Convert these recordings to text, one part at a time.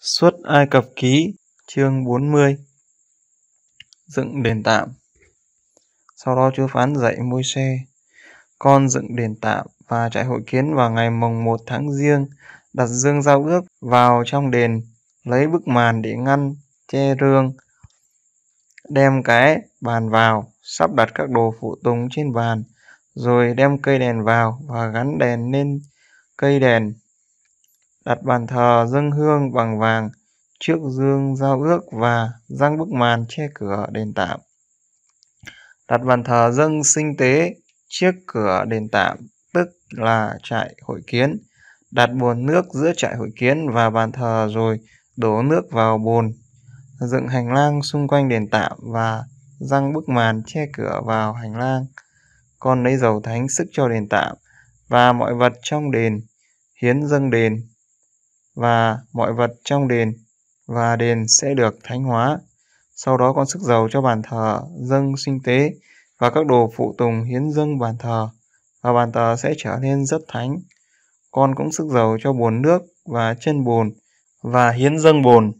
Xuất Ai Cập Ký chương 40 Dựng đền tạm Sau đó Chúa phán dạy môi xe Con dựng đền tạm và trại hội kiến vào ngày mồng 1 tháng riêng Đặt dương giao ước vào trong đền Lấy bức màn để ngăn, che rương Đem cái bàn vào Sắp đặt các đồ phụ tùng trên bàn Rồi đem cây đèn vào và gắn đèn lên cây đèn đặt bàn thờ dâng hương bằng vàng trước dương giao ước và răng bức màn che cửa đền tạm. Đặt bàn thờ dâng sinh tế trước cửa đền tạm, tức là trại hội kiến. Đặt bồn nước giữa trại hội kiến và bàn thờ rồi đổ nước vào bồn. Dựng hành lang xung quanh đền tạm và răng bức màn che cửa vào hành lang. Con lấy dầu thánh sức cho đền tạm và mọi vật trong đền, hiến dâng đền và mọi vật trong đền và đền sẽ được thánh hóa. Sau đó con sức dầu cho bàn thờ dâng sinh tế và các đồ phụ tùng hiến dâng bàn thờ và bàn thờ sẽ trở nên rất thánh. Con cũng sức dầu cho bồn nước và chân bồn và hiến dâng bồn.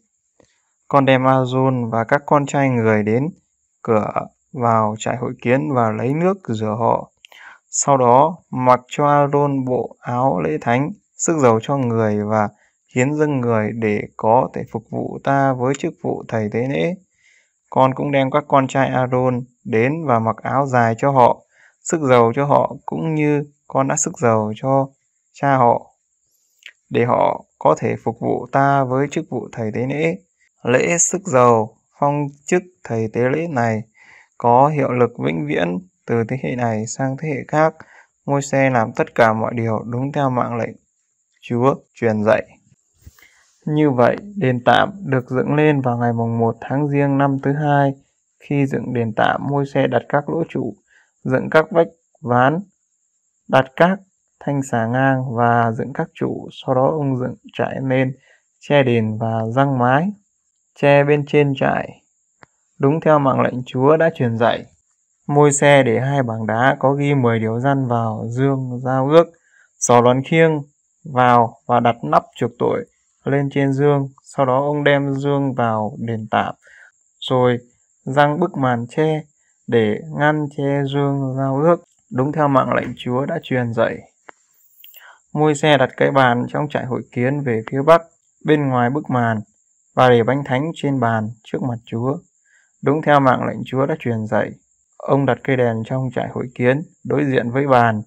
Con đem azun và các con trai người đến cửa vào trại hội kiến và lấy nước rửa họ. Sau đó mặc cho Aaron bộ áo lễ thánh, sức dầu cho người và hiến dâng người để có thể phục vụ ta với chức vụ thầy tế lễ. Con cũng đem các con trai Aaron đến và mặc áo dài cho họ, sức giàu cho họ cũng như con đã sức giàu cho cha họ, để họ có thể phục vụ ta với chức vụ thầy tế lễ. Lễ sức giàu, phong chức thầy tế lễ này có hiệu lực vĩnh viễn từ thế hệ này sang thế hệ khác. Môi xe làm tất cả mọi điều đúng theo mạng lệnh Chúa truyền dạy. Như vậy, đền tạm được dựng lên vào ngày mùng 1 tháng Giêng năm thứ hai. Khi dựng đền tạm, môi xe đặt các lỗ trụ, dựng các vách ván, đặt các thanh xà ngang và dựng các trụ. Sau đó ông dựng trại lên, che đền và răng mái, che bên trên trại. Đúng theo mạng lệnh Chúa đã truyền dạy, môi xe để hai bảng đá có ghi 10 điều răn vào dương giao ước, sò đoán khiêng vào và đặt nắp chuộc tội lên trên dương, sau đó ông đem dương vào đền tạm, rồi răng bức màn che để ngăn che dương giao ước, đúng theo mạng lệnh Chúa đã truyền dạy. Môi xe đặt cái bàn trong trại hội kiến về phía bắc, bên ngoài bức màn, và để bánh thánh trên bàn trước mặt Chúa, đúng theo mạng lệnh Chúa đã truyền dạy. Ông đặt cây đèn trong trại hội kiến đối diện với bàn,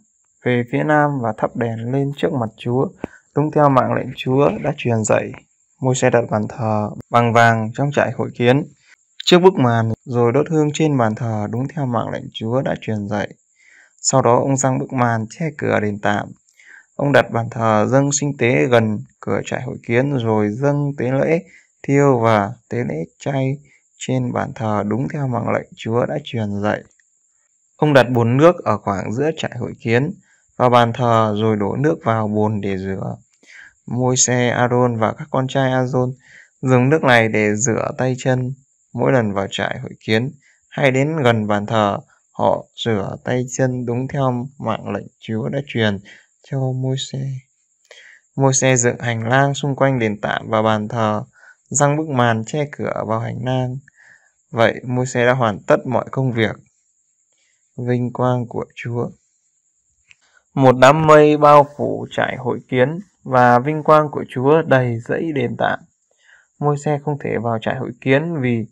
về phía nam và thắp đèn lên trước mặt Chúa, Đúng theo mạng lệnh Chúa đã truyền dạy, môi xe đặt bàn thờ bằng vàng trong trại hội kiến trước bức màn rồi đốt hương trên bàn thờ đúng theo mạng lệnh Chúa đã truyền dạy. Sau đó ông răng bức màn che cửa đền tạm. Ông đặt bàn thờ dâng sinh tế gần cửa trại hội kiến rồi dâng tế lễ thiêu và tế lễ chay trên bàn thờ đúng theo mạng lệnh Chúa đã truyền dạy. Ông đặt bồn nước ở khoảng giữa trại hội kiến, vào bàn thờ rồi đổ nước vào bồn để rửa. Môi xe Aaron và các con trai Aaron dùng nước này để rửa tay chân. Mỗi lần vào trại hội kiến hay đến gần bàn thờ, họ rửa tay chân đúng theo mạng lệnh Chúa đã truyền cho môi xe. Môi xe dựng hành lang xung quanh đền tạm và bàn thờ, răng bức màn che cửa vào hành lang. Vậy môi xe đã hoàn tất mọi công việc. Vinh quang của Chúa. Một đám mây bao phủ trại hội kiến và vinh quang của Chúa đầy dẫy đền tạm. Môi xe không thể vào trại hội kiến vì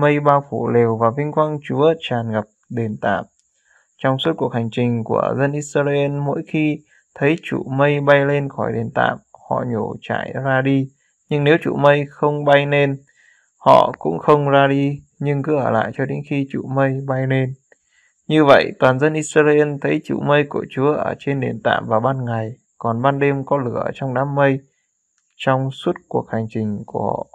mây bao phủ lều và vinh quang Chúa tràn ngập đền tạm. Trong suốt cuộc hành trình của dân Israel mỗi khi thấy trụ mây bay lên khỏi đền tạm, họ nhổ trải ra đi. Nhưng nếu trụ mây không bay lên, họ cũng không ra đi nhưng cứ ở lại cho đến khi trụ mây bay lên. Như vậy, toàn dân Israel thấy chịu mây của Chúa ở trên nền tạm vào ban ngày, còn ban đêm có lửa trong đám mây trong suốt cuộc hành trình của họ.